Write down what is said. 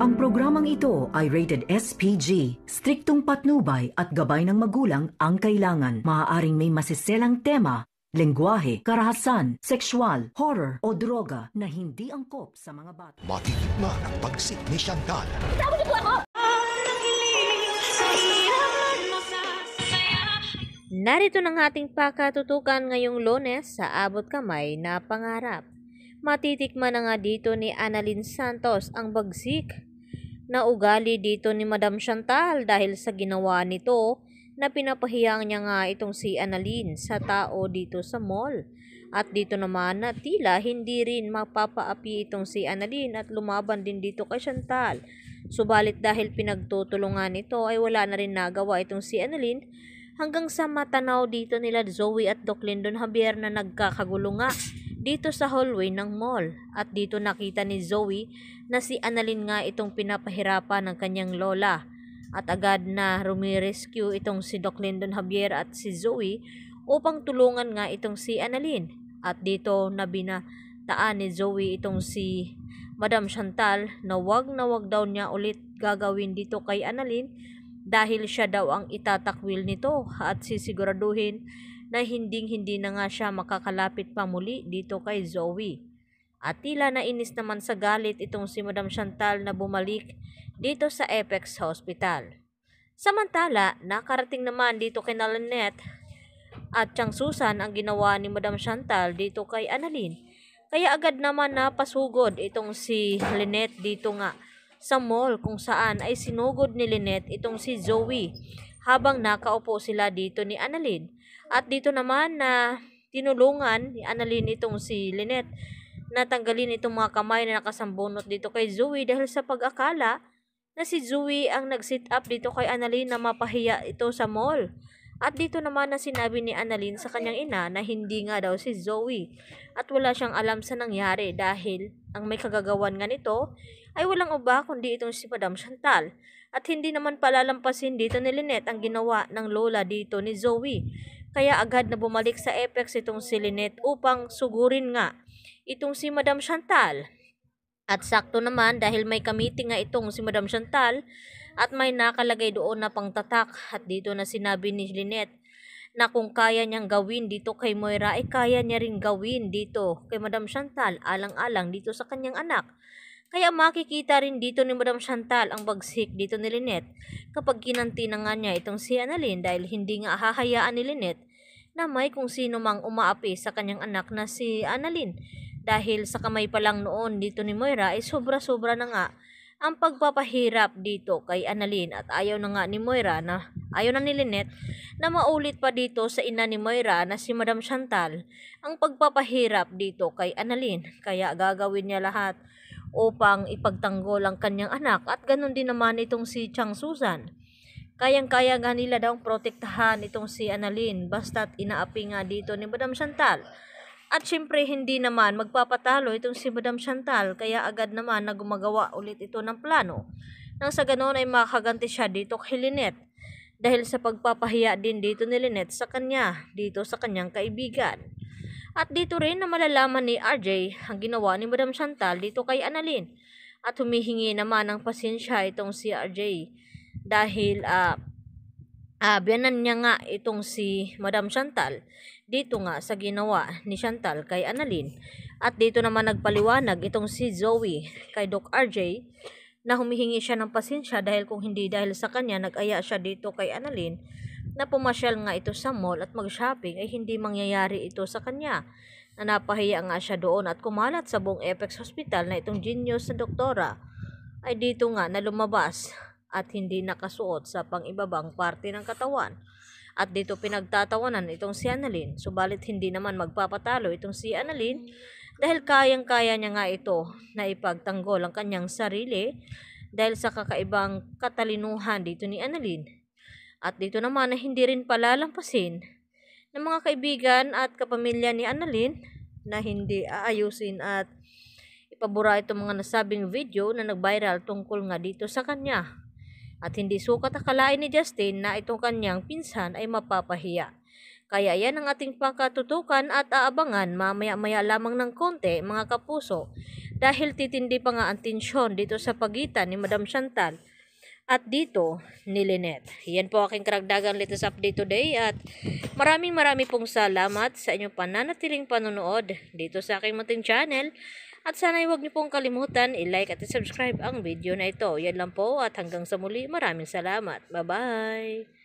Ang programang ito ay rated SPG. Striktong patnubay at gabay ng magulang ang kailangan. Maaaring may masiselang tema, lengguwahe, karahasan, sexual, horror o droga na hindi angkop sa mga bata. Matikip na ang pagsik ni Chantal. Tawag niyo po ako! Narito ng ating pakatutukan ngayong lunes sa abot kamay na pangarap. Matitikman na nga dito ni Annalyn Santos ang bagsik na ugali dito ni Madam Chantal dahil sa ginawa nito na pinapahiyang niya nga itong si Annalyn sa tao dito sa mall. At dito naman na tila hindi rin mapapaapi itong si Annalyn at lumaban din dito kay Chantal. Subalit dahil pinagtutulungan ito ay wala na rin nagawa itong si Annalyn hanggang sa matanaw dito nila Zoe at Doc Lindon Javier na nagkakagulo nga dito sa hallway ng mall at dito nakita ni Zoe na si Annalyn nga itong pinapahirapan ng kanyang lola at agad na rumirescue itong si Doc Lyndon Javier at si Zoe upang tulungan nga itong si Annalyn at dito na binataan ni Zoe itong si Madam Chantal na wag na wag daw niya ulit gagawin dito kay Annalyn dahil siya daw ang itatakwil nito at sisiguraduhin na hinding-hindi na nga siya makakalapit pa muli dito kay Zoe. At tila nainis naman sa galit itong si Madam Chantal na bumalik dito sa Apex Hospital. Samantala, nakarating naman dito kay Nalanette at Chang Susan ang ginawa ni Madam Chantal dito kay Annalyn. Kaya agad naman napasugod itong si Lynette dito nga sa mall kung saan ay sinugod ni Lynette itong si Zoe habang nakaupo sila dito ni Annalyn. At dito naman na tinulungan ni Annalyn itong si Lynette na tanggalin itong mga kamay na nakasambunot dito kay Zoe dahil sa pag-akala na si Zoe ang nag-sit up dito kay Annalyn na mapahiya ito sa mall. At dito naman na sinabi ni Annalyn sa kanyang ina na hindi nga daw si Zoe at wala siyang alam sa nangyari dahil ang may kagagawan nga nito ay walang uba kundi itong si Madam Chantal at hindi naman palalampasin dito ni Lynette ang ginawa ng lola dito ni Zoe. Kaya agad na bumalik sa Apex itong si Lynette upang sugurin nga itong si Madam Chantal. At sakto naman dahil may kamiting nga itong si Madam Chantal at may nakalagay doon na pangtatak at dito na sinabi ni Lynette na kung kaya niyang gawin dito kay Moira ay kaya niya rin gawin dito kay Madam Chantal alang-alang dito sa kanyang anak. Kaya makikita rin dito ni Madam Chantal ang bagsik dito ni Lynette kapag kinanti na nga niya itong si Annalyn dahil hindi nga hahayaan ni Lynette na may kung sino mang umaapi sa kanyang anak na si Annalyn dahil sa kamay pa lang noon dito ni Moira ay sobra-sobra na nga ang pagpapahirap dito kay Annalyn at ayaw na nga ni Moira na ayaw na ni Lynette na maulit pa dito sa ina ni Moira na si Madam Chantal ang pagpapahirap dito kay Annalyn kaya gagawin niya lahat upang ipagtanggol ang kanyang anak at ganun din naman itong si Chang Susan. Kayang-kaya nga nila daw protektahan itong si Annalyn basta't inaapi nga dito ni Madam Chantal. At syempre hindi naman magpapatalo itong si Madam Chantal kaya agad naman na gumagawa ulit ito ng plano. Nang sa ganun ay makaganti siya dito kay Lynette dahil sa pagpapahiya din dito ni Lynette sa kanya dito sa kanyang kaibigan. At dito rin na malalaman ni RJ ang ginawa ni Madam Chantal dito kay Annalyn at humihingi naman ng pasensya itong si RJ dahil uh, uh, biyanan niya nga itong si Madam Chantal dito nga sa ginawa ni Chantal kay Annalyn at dito naman nagpaliwanag itong si Zoe kay Doc RJ na humihingi siya ng pasensya dahil kung hindi dahil sa kanya nag-aya siya dito kay Annalyn na pumasyal nga ito sa mall at mag-shopping ay hindi mangyayari ito sa kanya. Na napahiya nga siya doon at kumalat sa buong Apex Hospital na itong genius na doktora ay dito nga na lumabas at hindi nakasuot sa pangibabang parte ng katawan. At dito pinagtatawanan itong si Annalyn, subalit hindi naman magpapatalo itong si Annalyn dahil kayang-kaya niya nga ito na ipagtanggol ang kanyang sarili dahil sa kakaibang katalinuhan dito ni Annalyn at dito naman na hindi rin palalampasin ng mga kaibigan at kapamilya ni Annalyn na hindi aayusin at ipabura itong mga nasabing video na nag-viral tungkol nga dito sa kanya. At hindi sukat akalain ni Justin na itong kanyang pinsan ay mapapahiya. Kaya yan ang ating pakatutukan at aabangan mamaya-maya lamang ng konti mga kapuso dahil titindi pa nga ang tensyon dito sa pagitan ni Madam Chantal at dito ni Lynette. Yan po aking karagdagang latest update today at maraming marami pong salamat sa inyong pananatiling panonood dito sa aking munting channel at sana'y huwag niyo pong kalimutan i-like at i-subscribe ang video na ito. Yan lang po at hanggang sa muli maraming salamat. Bye-bye!